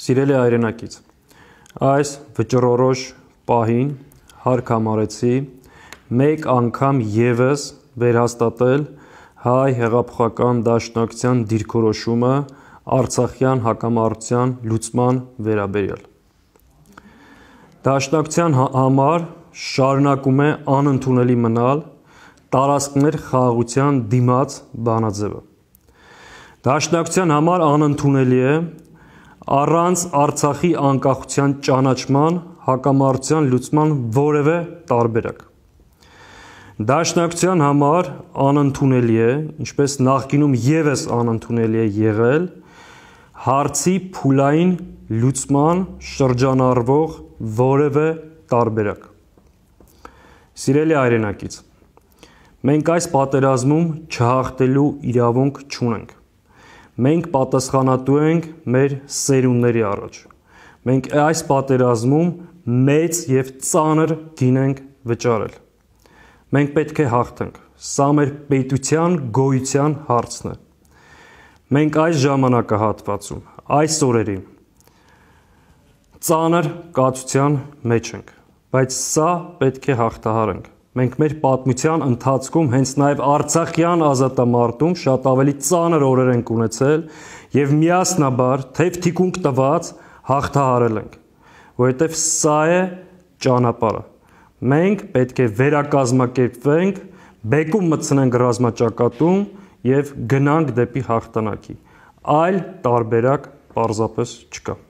Սիրելի հայրենակից, այս վճռորոշ պահին հարկ համարեցի մեկ անգամ եւս վերհաստատել հայ հեղափոխական դաշնակցության դիրքորոշումը Արցախյան հակամարտության լուծման վերաբերյալ։ Դաշնակցության համար շարունակում է անընդունելի մնալ տարածքներ խաղաղության դիմաց բանաձևը։ Դաշնակցության համար անընդունելի է, առանց Արցախի անկախության ճանաչման հակամարտության լուծման որևէ տարբերակ։ Դաշնակցության համար անընդունելի է, ինչպես նախկինում եւս անընդունելի է եղել հարցի փուլային լուծման շրջանառվող որևէ տարբերակ։ Սիրելի հայրենակից, մենք այս պատերազմում չհաղթելու իրավունք չունենք մենք պատասխանատու ենք մեր սերունդների առաջ։ Մենք այս պատերազմում մեծ եւ ծանր գին ենք վճարել։ Մենք պետք է հաղթենք։ Սա մեր պետության գոյության հարցն է։ Մենք այս ժամանակահատվածում, այս օրերին ծանր կացության մեջ ենք, բայց սա պետք է հաղթահարենք։ Մենք մեր պատմության ընթացքում հենց նաև Արցախյան ազատամարտում շատ ավելի ծանր օրեր ենք ունեցել եւ միասնաբար թեև թիկունք տված հաղթահարել ենք, որովհետեւ սա է ճանապարհը։ Մենք պետք է վերակազմակերպվենք, բեկում մտցնենք ռազմաճակատում եւ գնանք դեպի հաղթանակի։ Այլ տարբերակ պարզապես չկա։